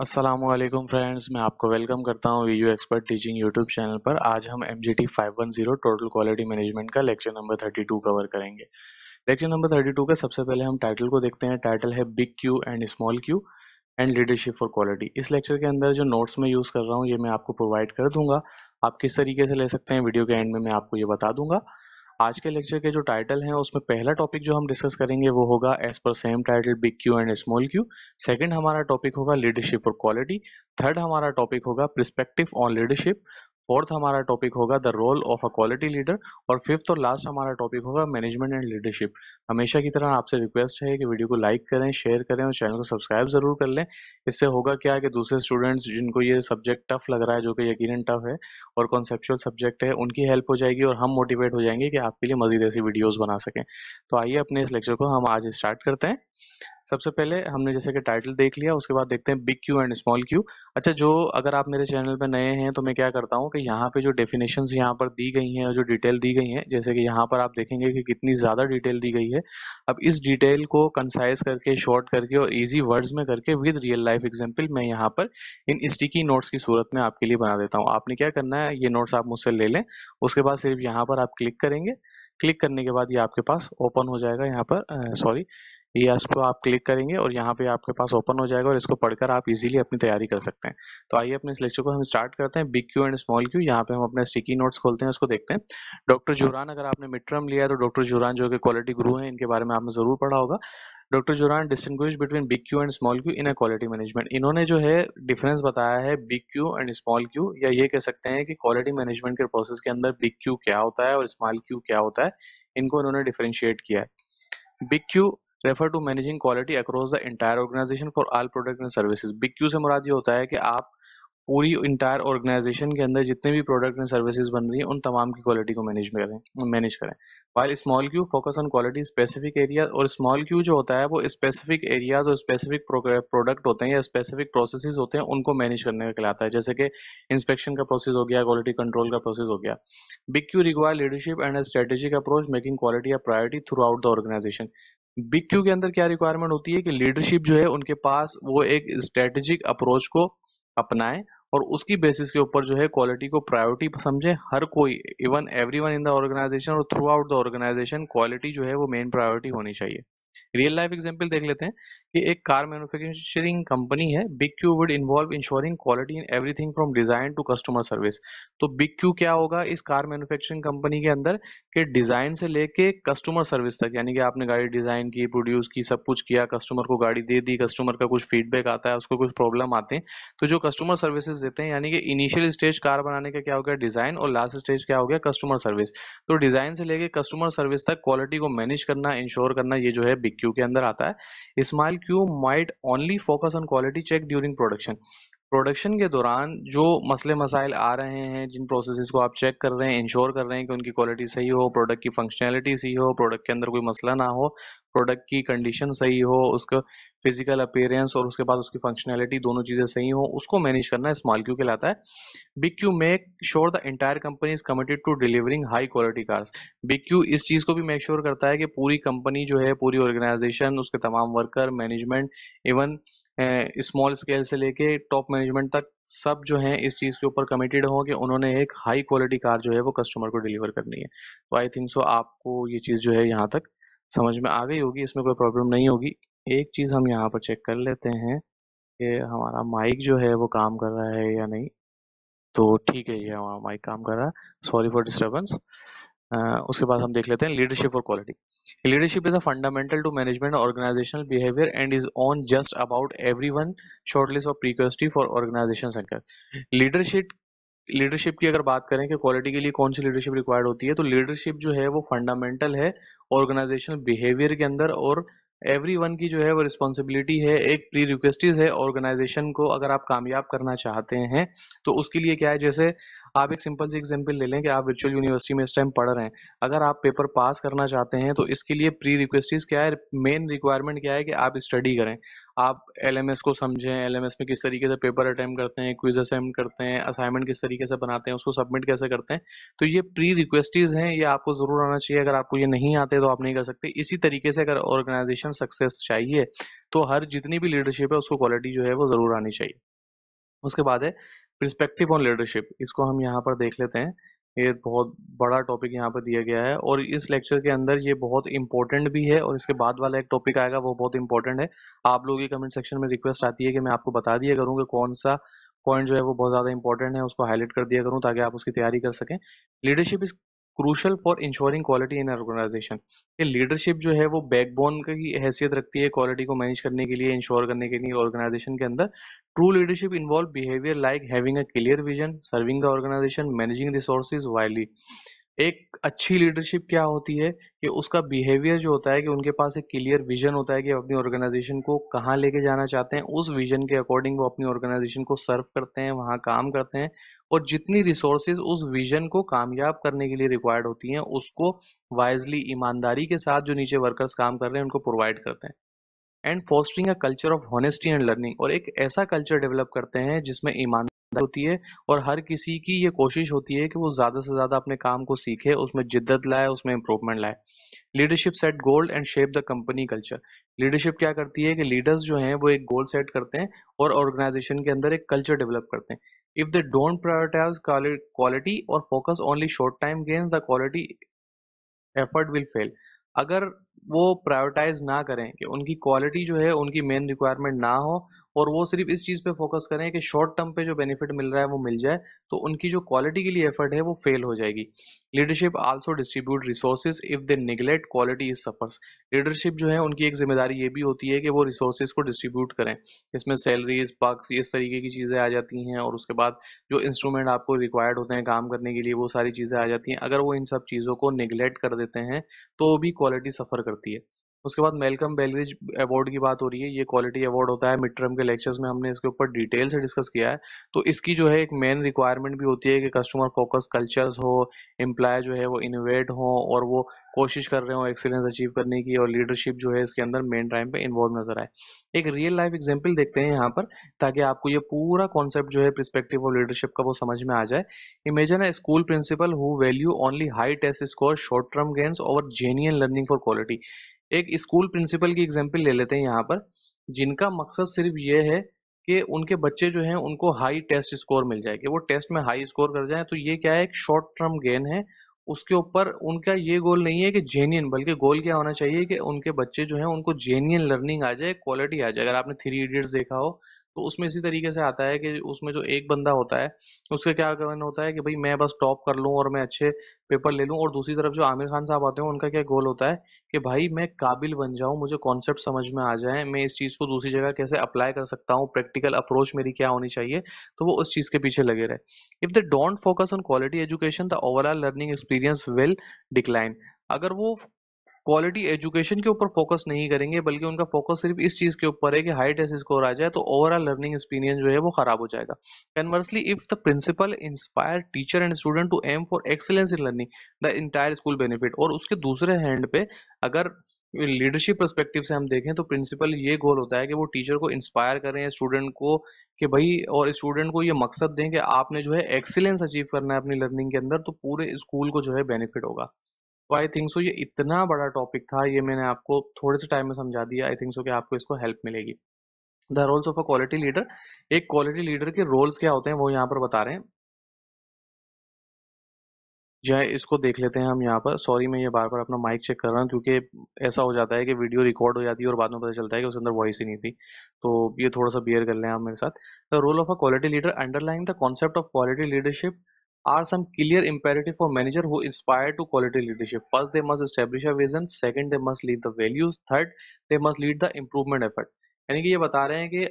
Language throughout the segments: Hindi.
असलम फ्रेंड्स मैं आपको वेलकम करता हूँ video expert teaching YouTube channel पर आज हम M G T five one zero total quality management का lecture number thirty two cover करेंगे लेक्चर नंबर थर्टी टू का सबसे पहले हम टाइटल को देखते हैं टाइटल है big Q and small Q and leadership for quality इस लेक्चर के अंदर जो नोट्स मैं यूज़ कर रहा हूँ ये मैं आपको प्रोवाइड कर दूंगा आप किस तरीके से ले सकते हैं वीडियो के एंड में मैं आपको ये बता दूंगा आज के लेक्चर के जो टाइटल हैं उसमें पहला टॉपिक जो हम डिस्कस करेंगे वो होगा as per same title big Q and small Q second हमारा टॉपिक होगा लीडरशिप और क्वालिटी थर्ड हमारा टॉपिक होगा प्रिस्पेक्टिव ऑन लीडरशिप फोर्थ हमारा टॉपिक होगा the role of a quality leader और फिफ्थ और लास्ट हमारा टॉपिक होगा मैनेजमेंट एंड लीडरशिप हमेशा की तरह आपसे रिक्वेस्ट है कि वीडियो को लाइक करें शेयर करें और चैनल को सब्सक्राइब जरूर कर लें इससे होगा क्या कि दूसरे स्टूडेंट्स जिनको ये सब्जेक्ट टफ लग रहा है जो कि यकीन टफ है और कॉन्सेप्चुअल सब्जेक्ट है उनकी हेल्प हो जाएगी और हम मोटिवेट हो जाएंगे कि आपके लिए मजीद ऐसी वीडियोज़ बना सकें तो आइए अपने इस लेक्चर को हम आज स्टार्ट करते हैं सबसे पहले हमने जैसे कि टाइटल देख लिया उसके बाद देखते हैं big Q and small Q अच्छा जो अगर आप मेरे चैनल पर नए हैं तो मैं क्या करता हूँ कि यहाँ पे जो डेफिनेशंस यहाँ पर दी गई हैं और जो डिटेल दी गई हैं जैसे कि यहाँ पर आप देखेंगे कि कितनी ज़्यादा डिटेल दी गई है अब इस डिटेल को कंसाइज करके शॉर्ट करके और ईजी वर्ड्स में करके विद रियल लाइफ एग्जाम्पल मैं यहाँ पर इन स्टिकी नोट्स की सूरत में आपके लिए बना देता हूँ आपने क्या करना है ये नोट्स आप मुझसे ले लें उसके बाद सिर्फ यहाँ पर आप क्लिक करेंगे क्लिक करने के बाद ये आपके पास ओपन हो जाएगा यहाँ पर सॉरी यस को तो आप क्लिक करेंगे और यहाँ पे आपके पास ओपन हो जाएगा और इसको पढ़कर आप इजीली अपनी तैयारी कर सकते हैं तो आइए अपने इस लेक्चर को हम स्टार्ट करते हैं big Q and small Q यहाँ पे हम अपने स्टिकी नोट्स खोलते हैं उसको देखते हैं डॉक्टर जुरान अगर आपने मिट्रम लिया है तो डॉक्टर जुरान जो कि क्वालिटी गुरु है इनके बारे में आपने जरूर पढ़ा होगा doctor Juran distinguish between big Q and small Q in quality management इन्होंने जो है डिफरेंस बताया है big Q and small Q या ये कह सकते हैं कि क्वालिटी मैनेजमेंट के प्रोसेस के अंदर बिग क्यू क्या होता है और स्मॉल क्यू क्या होता है इनको इन्होंने डिफ्रेंशिएट किया है big Q refer to managing quality across the entire organisation for all product and services big Q से मुराद ये होता है कि आप पूरी इंटायर ऑर्गेनाइजेशन के अंदर जितने भी प्रोडक्ट एंड सर्विसेज बन रही हैं उन तमाम की क्वालिटी को मैनेज करें मैनेज करें while small Q focus on quality specific area और स्मॉल क्यू जो होता है वो स्पेसिफिक एरियाज और स्पेसिफिक प्रोडक्ट होते हैं या स्पेसिफिक प्रोसेस होते हैं उनको मैनेज करने का कहलाता है जैसे कि इंस्पेक्शन का प्रोसेस हो गया क्वालिटी कंट्रोल का प्रोसेस हो गया big Q require leadership and strategic approach making quality या priority throughout the organisation big Q के अंदर क्या रिक्वायरमेंट होती है कि लीडरशिप जो है उनके पास वो एक स्ट्रेटेजिक अप्रोच को अपनाएं और उसकी बेसिस के ऊपर जो है क्वालिटी को प्रायोरिटी समझे हर कोई even everyone in the organisation और throughout the organisation quality जो है वो मेन प्रायोरिटी होनी चाहिए रियल लाइफ एग्जाम्पल देख लेते हैं कि एक कार मैन्युफैक्चरिंग कंपनी है big Q would involve ensuring quality in everything from design to customer service तो बिग क्यू क्या होगा इस कार मैन्युफैक्चरिंग कंपनी के अंदर के डिजाइन से लेके कस्टमर सर्विस तक यानी कि आपने गाड़ी डिजाइन की प्रोड्यूस की सब कुछ किया कस्टमर को गाड़ी दे दी कस्टमर का कुछ फीडबैक आता है उसको कुछ प्रॉब्लम आते हैं तो जो कस्टमर सर्विसेज देते हैं यानी कि इनिशियल स्टेज कार बनाने का क्या हो गया डिजाइन और लास्ट स्टेज क्या हो गया कस्टमर सर्विस तो डिजाइन से लेके कस्टमर सर्विस तक क्वालिटी को मैनेज करना इंश्योर करना ये जो है बिग क्यू के अंदर आता है small Q might only focus on quality check during production production के दौरान जो मसले मसाइल आ रहे हैं जिन प्रोसेस को आप चेक कर रहे हैं इंश्योर कर रहे हैं कि उनकी क्वालिटी सही हो प्रोडक्ट की फंक्शनैलिटी सही हो प्रोडक्ट के अंदर कोई मसला ना हो प्रोडक्ट की कंडीशन सही हो उसका फिजिकल अपेयरेंस और उसके बाद उसकी फंक्शनैलिटी दोनों चीज़ें सही हो उसको मैनेज करना स्मॉल क्यू कहलाता है big Q make sure the entire company is committed to delivering high quality cars big Q इस चीज़ को भी मेक श्योर करता है कि पूरी कंपनी जो है पूरी ऑर्गेनाइजेशन उसके तमाम worker management even small scale से लेके टॉप मैनेजमेंट तक सब जो हैं इस चीज़ के ऊपर कमिटेड हों कि उन्होंने एक हाई क्वालिटी कार जो है वो कस्टमर को डिलीवर करनी है तो आई थिंक सो आपको ये चीज़ जो है यहाँ तक समझ में आ गई होगी इसमें कोई प्रॉब्लम नहीं होगी एक चीज़ हम यहाँ पर चेक कर लेते हैं कि हमारा माइक जो है वो काम कर रहा है या नहीं तो ठीक है ये हमारा माइक काम कर रहा है सॉरी फॉर डिस्टर्बेंस उसके बाद हम देख लेते हैं लीडरशिप और quality leadership is a fundamental to management organizational behaviour and is on just about everyone short list और prerequisite for organization centre leadership leadership की अगर बात करें कि क्वालिटी के लिए कौन सी लीडरशिप रिक्वायर्ड होती है तो लीडरशिप जो है वो फंडामेंटल है ऑर्गेनाइजेशनल बिहेवियर के अंदर और एवरी वन की जो है वो रिस्पॉन्सिबिलिटी है एक प्री रिक्वेस्टिज है ऑर्गेनाइजेशन को अगर आप कामयाब करना चाहते हैं तो उसके लिए क्या है जैसे आप एक सिंपल सी एग्जाम्पल ले लें कि आप वर्चुअल यूनिवर्सिटी में इस टाइम पढ़ रहे हैं अगर आप पेपर पास करना चाहते हैं तो इसके लिए प्री रिक्वेस्टिज क्या है मेन रिक्वायरमेंट क्या है कि आप स्टडी करें आप एल को समझें एल में किस तरीके से पेपर अटैम्प करते हैं क्विज अटैम्प्ट करते हैं असाइनमेंट किस तरीके से बनाते हैं उसको सबमिट कैसे करते हैं तो ये प्री रिक्वेस्टिज हैं ये आपको ज़रूर आना चाहिए अगर आपको ये नहीं आते तो आप नहीं कर सकते इसी तरीके से अगर ऑर्गेनाइजेशन एम्बिशन सक्सेस चाहिए तो हर जितनी भी लीडरशिप है उसको क्वालिटी जो है वो ज़रूर आनी चाहिए उसके बाद है परस्पेक्टिव ऑन लीडरशिप इसको हम यहाँ पर देख लेते हैं ये बहुत बड़ा टॉपिक यहाँ पर दिया गया है और इस लेक्चर के अंदर ये बहुत इंपॉर्टेंट भी है और इसके बाद वाला एक टॉपिक आएगा वो बहुत इंपॉर्टेंट है आप लोगों की कमेंट सेक्शन में रिक्वेस्ट आती है कि मैं आपको बता दिया करूँ कि कौन सा पॉइंट जो है वो बहुत ज़्यादा इंपॉर्टेंट है उसको हाईलाइट कर दिया करूँ ताकि आप उसकी तैयारी कर सकें leadership is crucial for ensuring quality in organization ये लीडरशिप जो है वो बैकबोन की हैसियत रखती है क्वालिटी को मैनेज करने के लिए इंश्योर करने के लिए ऑर्गेनाइजेशन के अंदर true leadership involve behaviour like having a clear vision serving the organization managing resources wisely एक अच्छी लीडरशिप क्या होती है कि उसका बिहेवियर जो होता है कि उनके पास एक क्लियर विजन होता है कि अपनी ऑर्गेनाइजेशन को कहाँ लेके जाना चाहते हैं उस विजन के अकॉर्डिंग वो अपनी ऑर्गेनाइजेशन को सर्व करते हैं वहाँ काम करते हैं और जितनी रिसोर्सेज उस विजन को कामयाब करने के लिए रिक्वायर्ड होती हैं उसको वाइजली ईमानदारी के साथ जो नीचे वर्कर्स काम कर रहे हैं उनको प्रोवाइड करते हैं and fostering a culture of honesty and learning और एक ऐसा कल्चर डेवलप करते हैं जिसमें ईमान होती है और हर किसी की ये कोशिश होती है कि वो ज़्यादा से ज़्यादा अपने काम को सीखे, उसमें जिद्दत लाए, उसमें इम्प्रूवमेंट लाए। Leadership set goal and shape the company culture. Leadership क्या करती है कि लीडर्स जो हैं वो एक गोल सेट करते हैं और ऑर्गेनाइजेशन के अंदर एक कल्चर डेवलप करते हैं। If they don't prioritize quality और focus only short time gains the quality effort will fail. अगर वो प्रायोरिटाइज ना करें कि उनकी क्वालिटी जो है उनकी मेन रिक्वायरमेंट ना हो और वो सिर्फ इस चीज़ पे फोकस करें कि शॉर्ट टर्म पे जो बेनिफिट मिल रहा है वो मिल जाए तो उनकी जो क्वालिटी के लिए एफर्ट है वो फेल हो जाएगी leadership also distribute resources if they neglect quality is suffers leadership जो है उनकी एक जिम्मेदारी ये भी होती है कि वो रिसोर्सेज को डिस्ट्रीब्यूट करें इसमें सैलरीज पक्स इस तरीके की चीज़ें आ जाती हैं और उसके बाद जो इंस्ट्रूमेंट आपको रिक्वायर्ड होते हैं काम करने के लिए वो सारी चीज़ें आ जाती हैं अगर वो इन सब चीज़ों को निगलेक्ट कर देते हैं तो भी क्वालिटी सफ़र करती है उसके बाद मेलकम बेलरिज अवार्ड की बात हो रही है ये क्वालिटी अवार्ड होता है मिड टर्म के लेक्चर्स में हमने इसके ऊपर डिटेल से डिस्कस किया है तो इसकी जो है एक मेन रिक्वायरमेंट भी होती है कि कस्टमर फोकस कल्चर्स हो एम्प्लॉय जो है वो इनोवेट हो और वो कोशिश कर रहे हो एक्सीलेंस अचीव करने की और लीडरशिप जो है इसके अंदर मेन टाइम पे इन्वॉल्व नजर आए एक रियल लाइफ एग्जांपल देखते हैं यहाँ पर ताकि आपको ये पूरा कॉन्सेप्ट जो है प्रस्पेक्टिव और लीडरशिप का वो समझ में आ जाए इमेजन है school principal who value only high test score short term gains और जेन्यन लर्निंग फॉर क्वालिटी एक स्कूल प्रिंसिपल की एग्जाम्पल ले लेते हैं यहाँ पर जिनका मकसद सिर्फ ये है कि उनके बच्चे जो हैं उनको हाई टेस्ट स्कोर मिल जाए कि वो टेस्ट में हाई स्कोर कर जाए तो ये क्या है एक शॉर्ट टर्म गेन है उसके ऊपर उनका ये गोल नहीं है कि जेन्यन बल्कि गोल क्या होना चाहिए कि उनके बच्चे जो हैं उनको जेन्यन लर्निंग आ जाए क्वालिटी आ जाए अगर आपने थ्री इडियट्स देखा हो तो उसमें इसी तरीके से आता है कि उसमें जो एक बंदा होता है उसका क्या कारण होता है कि भाई मैं बस टॉप कर लूँ और मैं अच्छे पेपर ले लूँ और दूसरी तरफ जो आमिर खान साहब आते हैं उनका क्या गोल होता है कि भाई मैं काबिल बन जाऊँ मुझे कॉन्सेप्ट समझ में आ जाए मैं इस चीज़ को दूसरी जगह कैसे अप्लाई कर सकता हूँ प्रैक्टिकल अप्रोच मेरी क्या होनी चाहिए तो वो उस चीज़ के पीछे लगे रहे if they don't focus on quality education the overall learning experience will decline अगर वो क्वालिटी एजुकेशन के ऊपर फोकस नहीं करेंगे बल्कि उनका फोकस सिर्फ इस चीज़ के ऊपर है कि हाई टेस्ट स्कोर आ जाए तो ओवरऑल लर्निंग एक्सपीरियंस जो है वो खराब हो जाएगा conversely if the principal inspire teacher and student to aim for excellence in learning the entire school benefit और उसके दूसरे हैंड पे अगर लीडरशिप परस्पेक्टिव से हम देखें तो प्रिंसिपल ये गोल होता है कि वो टीचर को इंस्पायर करें स्टूडेंट को कि भाई और स्टूडेंट को ये मकसद दें कि आपने जो है एक्सीलेंस अचीव करना है अपनी लर्निंग के अंदर तो पूरे स्कूल को जो है बेनिफिट होगा तो आई थिंक सो ये इतना बड़ा टॉपिक था ये मैंने आपको थोड़े से टाइम में समझा दिया आई थिंक सो कि आपको इसको हेल्प मिलेगी the roles of a quality leader एक क्वालिटी लीडर के रोल्स क्या होते हैं वो यहाँ पर बता रहे हैं जो इसको देख लेते हैं हम यहाँ पर सॉरी मैं ये बार बार अपना माइक चेक कर रहा हूँ क्योंकि ऐसा हो जाता है कि वीडियो रिकॉर्ड हो जाती है और बाद में पता चलता है कि उसके अंदर वॉइस ही नहीं थी तो ये थोड़ा सा बियर कर लें आप मेरे साथ the role of a quality leader underline the concept of quality leadership are some clear imperative for manager who aspire to quality leadership. First, they must establish a vision. Second, they must lead the values. Third, they must lead the improvement effort. यानी कि ये बता रहे हैं कि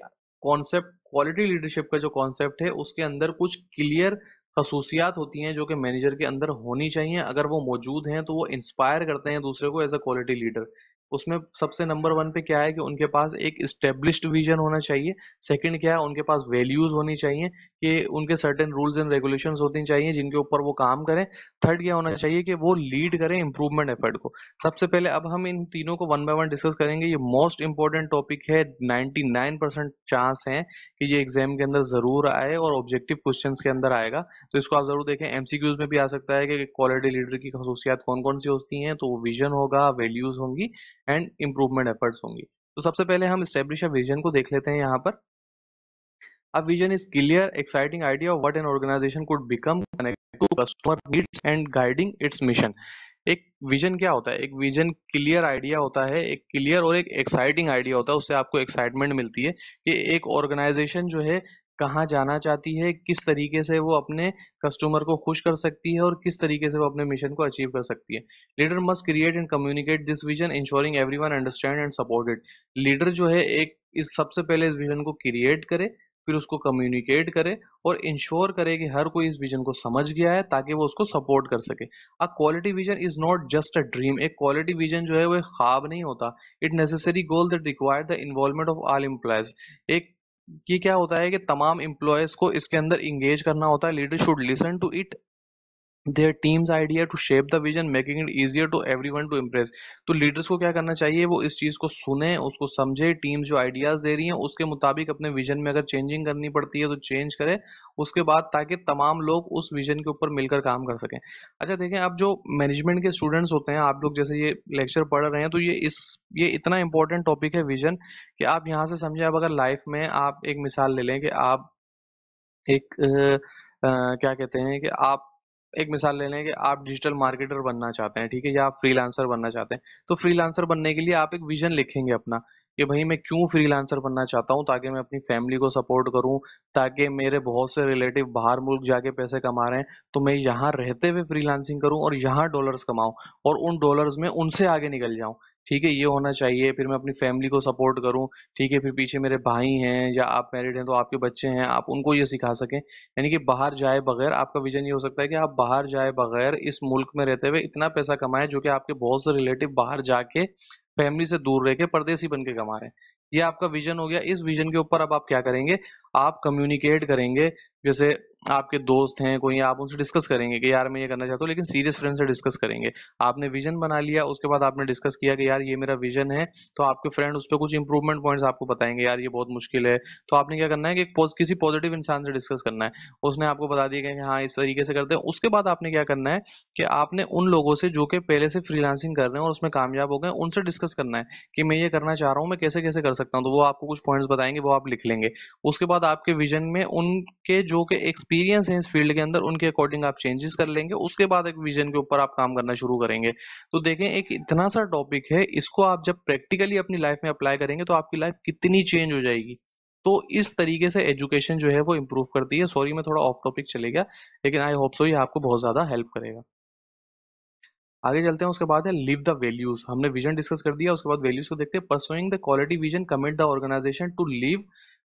कॉन्सेप्ट क्वालिटी लीडरशिप का जो कॉन्सेप्ट है उसके अंदर कुछ क्लियर खसूसियात होती हैं जो कि मैनेजर के अंदर होनी चाहिए अगर वो मौजूद हैं तो वो इंस्पायर करते हैं दूसरे को एज अ क्वालिटी लीडर उसमें सबसे नंबर वन पे क्या है कि उनके पास एक स्टेब्लिश्ड विजन होना चाहिए सेकंड क्या है उनके पास वैल्यूज होनी चाहिए कि उनके सर्टेन रूल्स एंड रेगुलेशंस होनी चाहिए जिनके ऊपर वो काम करें थर्ड क्या होना चाहिए कि वो लीड करें इंप्रूवमेंट एफर्ट को सबसे पहले अब हम इन तीनों को वन बाय वन डिस्कस करेंगे ये मोस्ट इंपॉर्टेंट टॉपिक है नाइनटी चांस है कि ये एग्जाम के अंदर जरूर आए और ऑब्जेक्टिव क्वेश्चन के अंदर आएगा तो इसको आप जरूर देखें एमसीक्यूज में भी आ सकता है कि क्वालिटी लीडर की खसूसियात कौन कौन सी होती है तो विजन होगा वैल्यूज होंगी एंड इम्प्रूवमेंट एफर्ट्स होंगी तो सबसे पहले हम स्टेब्लिश अ विजन को देख लेते हैं यहाँ पर A vision is clear exciting idea of what an organization could become connected to customer needs and guiding its mission एक विजन क्या होता है एक विजन क्लियर आइडिया होता है एक क्लियर और एक एक्साइटिंग आइडिया होता है उससे आपको एक्साइटमेंट मिलती है कि एक ऑर्गेनाइजेशन जो है कहाँ जाना चाहती है किस तरीके से वो अपने कस्टमर को खुश कर सकती है और किस तरीके से वो अपने मिशन को अचीव कर सकती है leader must create and communicate this vision ensuring everyone understand and supported leader जो है एक इस सबसे पहले इस विजन को क्रिएट करे फिर उसको कम्युनिकेट करे और इंश्योर करे कि हर कोई इस विजन को समझ गया है ताकि वो उसको सपोर्ट कर सके a quality vision is not just a dream एक क्वालिटी विजन जो है वो एक ख्वाब नहीं होता it necessary goal that require the involvement of all employees एक कि क्या होता है कि तमाम एम्प्लॉयज़ को इसके अंदर इंगेज करना होता है leader should listen to it their teams idea to shape the vision making it easier to everyone to impress तो लीडर्स को क्या करना चाहिए वो इस चीज़ को सुने उसको समझे टीम्स जो आइडियाज़ दे रही हैं उसके मुताबिक अपने विजन में अगर चेंजिंग करनी पड़ती है तो चेंज करें उसके बाद ताकि तमाम लोग उस विजन के ऊपर मिलकर काम कर सकें अच्छा देखें अब जो मैनेजमेंट के स्टूडेंट्स होते हैं आप लोग जैसे ये लेक्चर पढ़ रहे हैं तो ये इस ये इतना इंपॉर्टेंट टॉपिक है विजन कि आप यहाँ से समझें आप अगर लाइफ में आप एक मिसाल ले लें कि आप एक आ, क्या कहते हैं कि आप एक मिसाल ले लें कि आप डिजिटल मार्केटर बनना चाहते हैं ठीक है या आप फ्रीलांसर बनना चाहते हैं तो फ्रीलांसर बनने के लिए आप एक विजन लिखेंगे अपना कि भाई मैं क्यों फ्रीलांसर बनना चाहता हूँ ताकि मैं अपनी फैमिली को सपोर्ट करूँ ताकि मेरे बहुत से रिलेटिव बाहर मुल्क जाके पैसे कमा रहे हैं तो मैं यहाँ रहते हुए फ्रीलांसिंग करूँ और यहाँ डॉलर्स कमाऊँ और उन डॉलर्स में उनसे आगे निकल जाऊँ ठीक है ये होना चाहिए फिर मैं अपनी फैमिली को सपोर्ट करूँ ठीक है फिर पीछे मेरे भाई हैं या आप मैरिड हैं तो आपके बच्चे हैं आप उनको ये सिखा सकें यानी कि बाहर जाए बगैर आपका विजन ये हो सकता है कि आप बाहर जाए बगैर इस मुल्क में रहते हुए इतना पैसा कमाएं जो कि आपके बहुत से रिलेटिव बाहर जाके फैमिली से दूर रह के परदेसी बन के कमा रहे हैं ये आपका विजन हो गया इस विजन के ऊपर अब आप क्या करेंगे आप कम्युनिकेट करेंगे जैसे आपके दोस्त हैं कोई आप उनसे डिस्कस करेंगे कि यार मैं ये करना चाहता हूँ लेकिन सीरियस फ्रेंड से डिस्कस करेंगे आपने विजन बना लिया उसके बाद आपने डिस्कस किया कि यार ये मेरा विजन है तो आपके फ्रेंड उस पर कुछ इंप्रूवमेंट पॉइंट्स आपको बताएंगे यार ये बहुत मुश्किल है तो आपने क्या करना है कि किसी पॉजिटिव इंसान से डिस्कस करना है उसने आपको बता दिया कि हाँ इस तरीके से करते हैं उसके बाद आपने क्या करना है कि आपने उन लोगों से जो कि पहले से फ्रीलांसिंग कर रहे हैं और उसमें कामयाब हो गए उनसे डिस्कस करना है कि मैं ये करना चाह रहा हूँ मैं कैसे कैसे कर सकता हूँ तो वो आपको कुछ पॉइंट्स बताएंगे वो आप लिख लेंगे उसके बाद आपके विजन में उनके जो कि एक्सपीरियंस एक्सपीरियंस है इस फील्ड के अंदर उनके अकॉर्डिंग आप चेंजेस कर लेंगे उसके बाद एक विजन के ऊपर आप काम करना शुरू करेंगे तो देखें एक इतना सा टॉपिक है इसको आप जब प्रैक्टिकली अपनी लाइफ में अप्लाई करेंगे तो आपकी लाइफ कितनी चेंज हो जाएगी तो इस तरीके से एजुकेशन जो है वो इम्प्रूव करती है सॉरी मैं थोड़ा ऑफ टॉपिक चले गया लेकिन आई होप सो ये आपको बहुत ज़्यादा हेल्प करेगा आगे चलते हैं उसके बाद है लिव द वैल्यूज हमने विजन डिस्कस कर दिया उसके बाद वैल्यूज को देखते हैं pursuing the quality vision commit the organization to live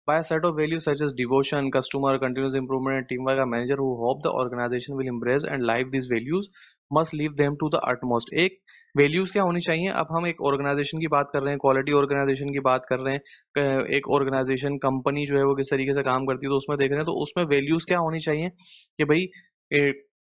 by a set of values such as devotion, customer, continuous improvement, and teamwork. A manager who hope the organization will embrace and live these values must leave them to the utmost. एक values क्या होनी चाहिए अब हम एक organization की बात कर रहे हैं quality organization की बात कर रहे हैं एक organization company जो है वो किस तरीके से काम करती है तो उसमें देख रहे हैं तो उसमें values क्या होनी चाहिए कि भाई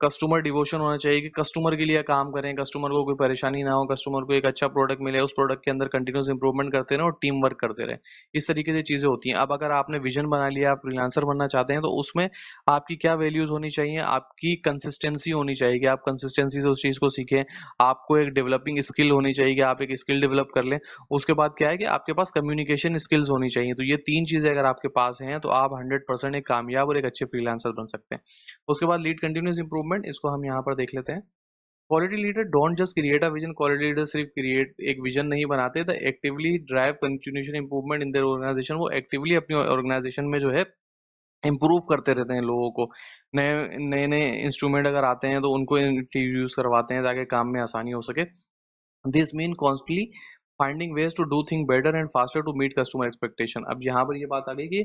कस्टमर डिवोशन होना चाहिए कि कस्टमर के लिए काम करें कस्टमर को कोई परेशानी ना हो कस्टमर को एक अच्छा प्रोडक्ट मिले उस प्रोडक्ट के अंदर कंटिन्यूस इंप्रूवमेंट करते रहें और टीम वर्क करते रहें इस तरीके से चीज़ें होती हैं अब अगर आपने विजन बना लिया आप फ्रीलांसर बनना चाहते हैं तो उसमें आपकी क्या वैल्यूज़ होनी चाहिए आपकी कंसिस्टेंसी होनी चाहिए कि आप कंसिस्टेंसी से उस चीज़ को सीखें आपको एक डेवलपिंग स्किल होनी चाहिए कि आप एक स्किल डेवलप कर लें उसके बाद क्या है कि आपके पास कम्युनिकेशन स्किल्स होनी चाहिए तो ये तीन चीज़ें अगर आपके पास हैं तो आप हंड्रेड एक कामयाब और एक अच्छे फ्रीलांसर बन सकते हैं उसके बाद लीड कंटिन्यूस इंप्रूवमेंट मूवमेंट इसको हम यहाँ पर देख लेते हैं quality leader don't just create a vision quality leader सिर्फ क्रिएट एक विजन नहीं बनाते the actively drive continuation improvement in their organization वो एक्टिवली अपनी ऑर्गेनाइजेशन में जो है इम्प्रूव करते रहते हैं लोगों को नए नए नए इंस्ट्रूमेंट अगर आते हैं तो उनको यूज करवाते हैं ताकि काम में आसानी हो सके this mean constantly finding ways to do thing better and faster to meet customer expectation अब यहाँ पर ये बात आ गई कि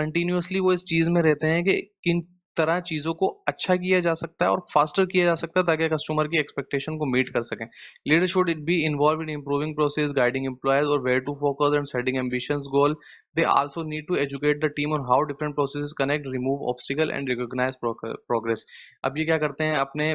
कंटिन्यूसली वो इस चीज़ में रहते हैं कि किन तरह चीजों को अच्छा किया जा सकता है और फास्टर किया जा सकता है ताकि कस्टमर की एक्सपेक्टेशन को मीट कर सकें leader should it be involve in improving process guiding employees और where to focus and setting ambition goal they also need to educate the team on how different process connect remove obstacle and recognize progress अब ये क्या करते हैं अपने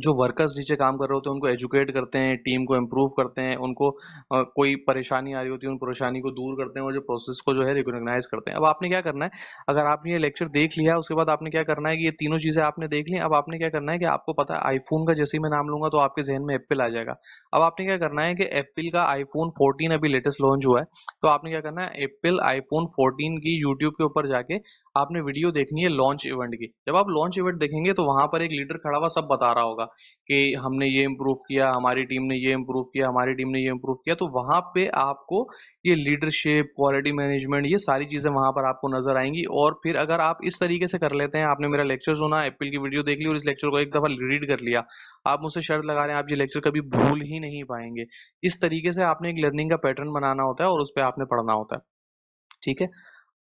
जो वर्कर्स नीचे काम कर रहे होते हैं उनको एजुकेट करते हैं टीम को इम्प्रूव करते हैं उनको कोई परेशानी आ रही होती है उन परेशानी को दूर करते हैं और जो प्रोसेस को जो है रिकोगनाइज करते हैं अब आपने क्या करना है अगर आपने ये लेक्चर देख लिया उसके बाद आपने क्या करना है कि ये तीनों चीज़ें आपने देख ली अब आपने क्या करना है कि आपको पता है आईफोन का जैसे ही मैं नाम लूंगा तो आपके जहन में एप्पल आ जाएगा अब आपने क्या करना है कि एप्पल का आईफोन फोर्टीन अभी लेटेस्ट लॉन्च हुआ है तो आपने क्या करना है एप्पल आईफोन फोर्टीन की यूट्यूब के ऊपर जाके आपने वीडियो देखनी है लॉन्च इवेंट की जब आप लॉन्च इवेंट देखेंगे तो वहां पर एक लीडर खड़ा हुआ सब बता रहा होगा होगा कि हमने ये इम्प्रूव किया हमारी टीम ने ये इम्प्रूव किया हमारी टीम ने ये इम्प्रूव किया तो वहाँ पे आपको ये लीडरशिप क्वालिटी मैनेजमेंट ये सारी चीज़ें वहाँ पर आपको नजर आएंगी और फिर अगर आप इस तरीके से कर लेते हैं आपने मेरा लेक्चर सुना एप्पल की वीडियो देख ली और इस लेक्चर को एक दफ़ा रीड कर लिया आप मुझसे शर्त लगा रहे हैं आप ये लेक्चर कभी भूल ही नहीं पाएंगे इस तरीके से आपने एक लर्निंग का पैटर्न बनाना होता है और उस पर आपने पढ़ना होता है ठीक है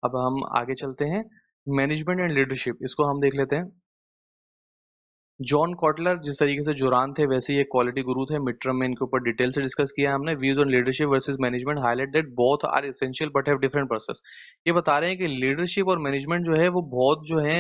अब हम आगे चलते हैं मैनेजमेंट एंड लीडरशिप इसको हम देख लेते हैं जॉन कॉटलर जिस तरीके से जुरान थे वैसे ही क्वालिटी गुरु थे मिड टर्म में इनके ऊपर डिटेल से डिस्कस किया हमने views on leadership versus management highlight that both are essential but have different process ये बता रहे हैं कि लीडरशिप और मैनेजमेंट जो है वो बहुत जो है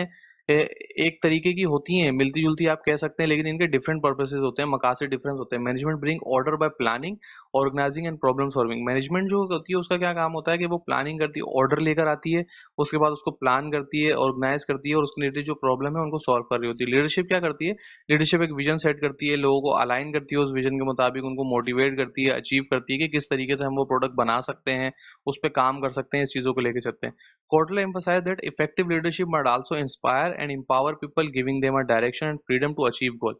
एक तरीके की होती हैं मिलती जुलती आप कह सकते हैं लेकिन इनके डिफरेंट पर्पसेज होते हैं मकासे डिफरेंस होते हैं management bring order by planning organizing and problem solving management जो होती है उसका क्या काम होता है कि वो प्लानिंग करती है ऑर्डर लेकर आती है उसके बाद उसको प्लान करती है ऑर्गेनाइज करती है और उसके रिलेटेड जो प्रॉब्लम है उनको सॉल्व कर रही होती है लीडरशिप क्या करती है लीडरशिप एक विजन सेट करती है लोगों को अलाइन करती है उस विजन के मुताबिक उनको मोटिवेट करती है अचीव करती है कि किस तरीके से हम वो प्रोडक्ट बना सकते हैं उस पर काम कर सकते हैं इस चीज़ों को लेकर चलते हैं Kotter emphasize that effective leadership must also inspire and empower people giving them a direction and freedom to achieve goal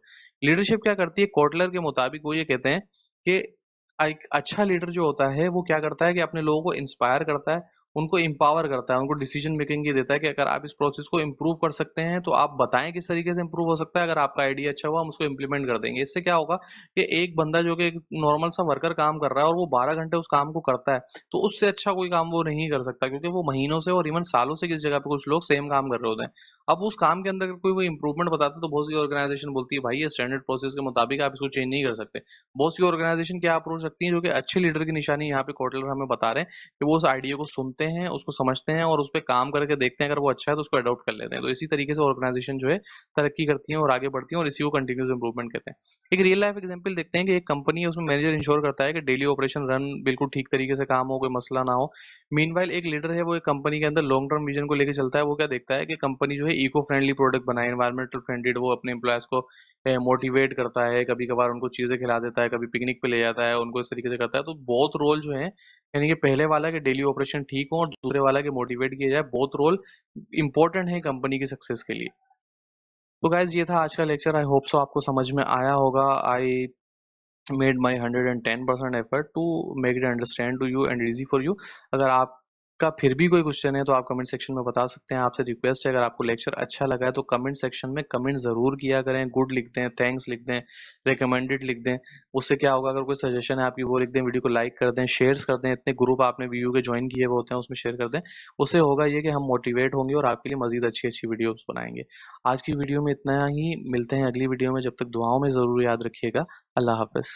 leadership क्या करती है कोटलर के मुताबिक वो ये कहते हैं कि एक अच्छा लीडर जो होता है वो क्या करता है कि अपने लोगों को इंस्पायर करता है उनको इम्पावर करता है उनको डिसीजन मेकिंग देता है कि अगर आप इस प्रोसेस को इम्प्रूव कर सकते हैं तो आप बताएं किस तरीके से इम्प्रूव हो सकता है अगर आपका आइडिया अच्छा हुआ हम उसको इम्प्लीमेंट कर देंगे इससे क्या होगा कि एक बंदा जो कि एक नॉर्मल सा वर्कर काम कर रहा है और वो बारह घंटे उस काम को करता है तो उससे अच्छा कोई काम वो नहीं कर सकता क्योंकि वो महीनों से और इवन सालों से किस जगह पे कुछ लोग सेम काम कर रहे होते हैं अब उस काम के अंदर कोई वो इम्प्रूवमेंट बताते तो बहुत सी ऑर्गेनाइजेशन बोलती है भाई ये स्टैंडर्ड प्रोसेस के मुताबिक आप इसको चेंज नहीं कर सकते बहुत सी ऑर्गेनाइजेशन क्या अप्रोच रखती है जो कि अच्छे लीडर की निशानी यहाँ पे कॉटलर हमें बता रहे हैं कि वो उस आइडिया को सुनते करते हैं उसको समझते हैं और उस पर काम करके देखते हैं अगर वो अच्छा है तो उसको अडोप्ट कर लेते हैं तो इसी तरीके से ऑर्गेनाइजेशन जो है तरक्की करती है और आगे बढ़ती है और इसी को कंटिन्यूस इंप्रूवमेंट कहते हैं एक रियल लाइफ एग्जाम्पल देखते हैं कि एक कंपनी है उसमें मैनेजर इंश्योर करता है कि डेली ऑपरेशन रन बिल्कुल ठीक तरीके से काम हो कोई मसला ना हो मीन एक लीडर है वो एक कंपनी के अंदर लॉन्ग टर्म विजन को लेकर चलता है वो क्या देखता है कि कंपनी जो है इको फ्रेंडली प्रोडक्ट बनाए इन्वायरमेंटल फ्रेंडेड वो अपने एम्प्लॉयज को मोटिवेट करता है कभी कभार उनको चीजें खिला देता है कभी पिकनिक पे ले जाता है उनको इस तरीके से करता है तो बहुत रोल जो है यानी कि पहले वाला के डेली ऑपरेशन ठीक हो और दूसरे वाला के मोटिवेट किया जाए बहुत रोल इंपॉर्टेंट है कंपनी की सक्सेस के लिए तो गाइज ये था आज का लेक्चर आई होप सो आपको समझ में आया होगा I and ten percent effort to make it understand to you and easy for you अगर आप का फिर भी कोई क्वेश्चन है तो आप कमेंट सेक्शन में बता सकते हैं आपसे रिक्वेस्ट है अगर आपको लेक्चर अच्छा लगा है तो कमेंट सेक्शन में कमेंट ज़रूर किया करें गुड लिख दें थैंक्स लिख दें रिकमेंडेड लिख दें उससे क्या होगा अगर कोई सजेशन है आपकी वो लिख दें वीडियो को लाइक कर दें शेयर कर दें इतने ग्रुप आपने वी के ज्वाइन किए हुए होते हैं उसमें शेयर कर दें उससे होगा ये कि हम मोटिवेट होंगे और आपके लिए मजीद अच्छी अच्छी वीडियोज़ बनाएंगे आज की वीडियो में इतना ही मिलते हैं अगली वीडियो में जब तक दुआओं में ज़रूर याद रखिएगा अल्लाह हाफिज